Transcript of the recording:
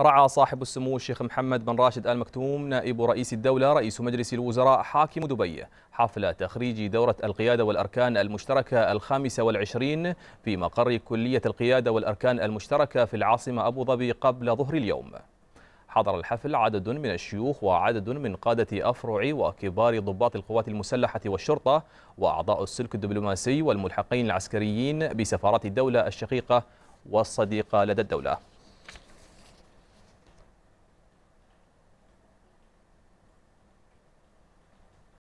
رعى صاحب السمو الشيخ محمد بن راشد آل مكتوم نائب رئيس الدولة رئيس مجلس الوزراء حاكم دبي حفل تخريج دورة القيادة والأركان المشتركة الخامسة والعشرين في مقر كلية القيادة والأركان المشتركة في العاصمة أبو ظبي قبل ظهر اليوم حضر الحفل عدد من الشيوخ وعدد من قادة أفرع وكبار ضباط القوات المسلحة والشرطة وأعضاء السلك الدبلوماسي والملحقين العسكريين بسفارات الدولة الشقيقة والصديقة لدى الدولة